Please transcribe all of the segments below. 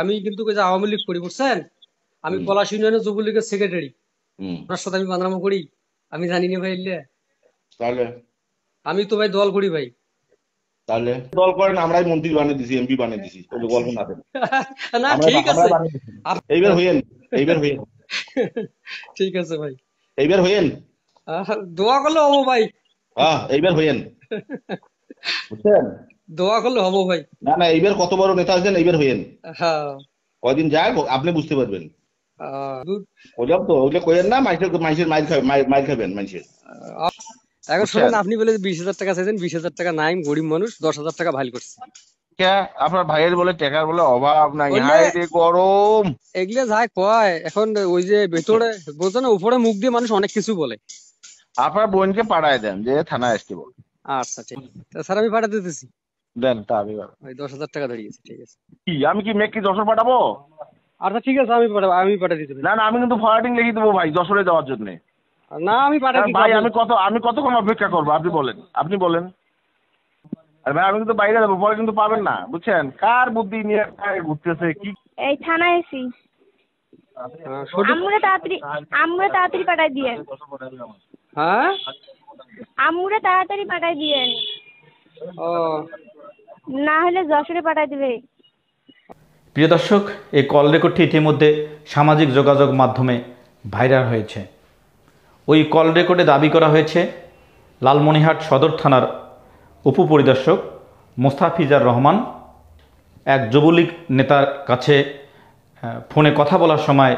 আমি কিন্তু আওয়ামী লীগ করি বুঝছেন আমি পলাশ ইউনিয়নের যুবলীগের সেক্রেটারি ওনার সাথে আমি বান্দরামো করি আমি জানি না ভাই তাহলে আমি তো ভাই দল করি ভাই তাহলে দল করেন আমরাই মন্ত্রী বানিয়ে দিছি এমপি বানিয়ে দিছি গল্প না না ঠিক আছে এইবার হইেন এইবার হইেন ঠিক আছে ভাই এইবার হইেন দোয়া করলে হবো ভাই হ্যাঁ এইবার হইেন বুঝছেন দোয়া করলে হবো ভাই না না এইবার কত বড় নেতা আছেন এইবার হইয়েন হ্যাঁ কয়দিন যায় আপনি বুঝতে পারবেন ওইলাম তো ওইলে কইেন না মাইসের মাইসের মাইল খাবেন মাইল খাবেন মাইসের এখন শুনেন আপনি বলে বিশ হাজার টাকা চাইছেন বিশ হাজার টাকা নাই গরিব মানুষ দশ হাজার টাকা ভাল করছে আপনার ভাইয়ের বলে টাকার বলে অভাব নাই রে গরম এগুলো যায় কয় এখন ওই যে ভেতরে বলতো না উপরে মুখ দিয়ে মানুষ অনেক কিছু বলে আপনার বোনকে পাড়ায় দেন যে থানায় আসতে বল আচ্ছা ঠিক স্যার আমি পাঠাতে দিতেছি দেন তা আমি ওই দশ হাজার টাকা দাঁড়িয়েছে ঠিক আছে কি আমি কি মেঘকে যশোর পাঠাবো আচ্ছা ঠিক আছে আমি পাঠাবো আমি পাঠিয়ে দিতে না না আমি কিন্তু ফরওয়ার্ডিং লিখে দেবো ভাই যশোরে যাওয়ার জন্য না আমি পাঠাই ভাই আমি কত আমি কতক্ষণ অপেক্ষা করবো আপনি বলেন আপনি বলেন আর ভাই আমি কিন্তু বাইরে যাবো পরে কিন্তু পাবেন না বুঝছেন কার বুদ্ধি নিয়ে ঘুরতেছে কি এই থানায় এসি আমরা আচ্ছা, তাড়াতাড়ি আমরা তাড়াতাড়ি পাঠাই দিয়েন হ্যাঁ আমরা তাড়াতাড়ি পাঠাই দিয়েন ও না হলে যশোরে পাঠাই দিবে প্রিয় দর্শক এই কল রেকর্ডটি ইতিমধ্যে সামাজিক যোগাযোগ মাধ্যমে ভাইরাল হয়েছে ওই কল রেকর্ডে দাবি করা হয়েছে লালমনিহাট সদর থানার উপপরিদর্শক মোস্তাফিজার রহমান এক যুবলীগ নেতার কাছে ফোনে কথা বলার সময়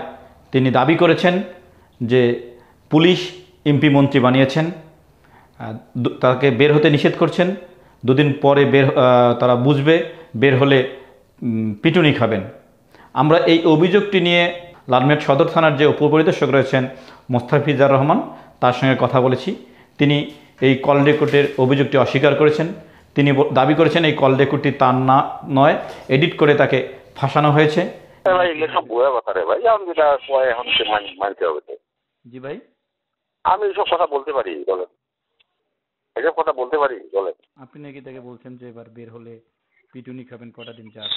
তিনি দাবি করেছেন যে পুলিশ এমপি মন্ত্রী বানিয়েছেন তাকে বের হতে নিষেধ করছেন দুদিন পরে বের তারা বুঝবে বের হলে পিটুনি খাবেন আমরা এই অভিযোগটি নিয়ে লালমেট সদর থানার যে উপপরিদর্শক রয়েছেন মোস্তাফিজার রহমান তার সঙ্গে কথা বলেছি তিনি এই কল রেকর্ডের অভিযোগটি অস্বীকার করেছেন তিনি দাবি করেছেন এই কল রেকর্ডটি তার না নয় এডিট করে তাকে ফাঁসানো হয়েছে আমি জি ভাই আমি এসব কথা বলতে পারি বলেন এসব কথা বলতে পারি চলে আপনি নাকি তাকে বলছেন যে এবার বের হলে পিটুনি খাবেন কটা দিন যাক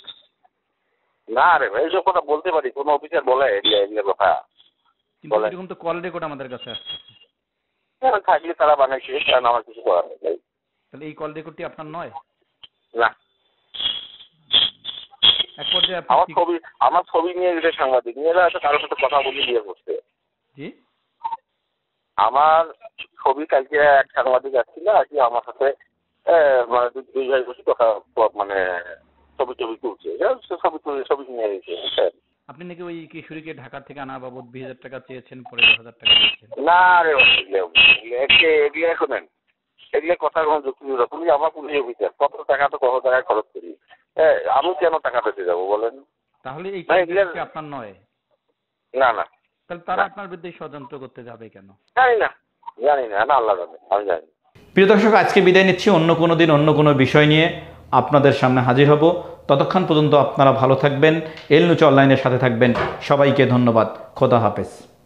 না রে ভাই এসব কথা বলতে পারি কোনো অফিসার বলে এরিয়া এরিয়া কথা বলে এরকম তো কল রেকর্ড আমাদের কাছে আসছে হ্যাঁ, থাকলে তারা বানাইছে কারণ আমার কিছু করার নেই তাহলে এই কল রেকর্ডটি আপনার নয় না এক পর্যায়ে আমার ছবি আমার ছবি নিয়ে গেছে সাংবাদিক নিয়ে এরা কারোর সাথে কথা বলি বিয়ে করতে জি আমার ছবি কালকে এক সাংবাদিক আসছিল আজকে আমার সাথে মানে দুই ভাই বসে কথা মানে ছবি টবি তুলছে ছবি তুলে ছবি নিয়ে গেছে আপনি নাকি ওই কিশোরীকে ঢাকা থেকে আনা বাবদ বিশ হাজার টাকা চেয়েছেন পরে দশ হাজার টাকা না রে এগুলো এখন এগুলো কথা কোনো যুক্তি তুমি আমার পুলিশ ইয়ে অফিসার কত টাকা তো কত টাকা খরচ করি হ্যাঁ আমি কেন টাকা পেতে যাবো বলেন তাহলে এই আপনার নয় না না তাহলে তারা আপনার বিরুদ্ধে ষড়যন্ত্র করতে যাবে কেন জানি না জানি না না আল্লাহ জানে আমি জানি প্রিয় দর্শক আজকে বিদায় নিচ্ছি অন্য কোনো দিন অন্য কোনো বিষয় নিয়ে আপনাদের সামনে হাজির হব ততক্ষণ পর্যন্ত আপনারা ভালো থাকবেন এল নুচ অনলাইনের সাথে থাকবেন সবাইকে ধন্যবাদ খোদা হাফেজ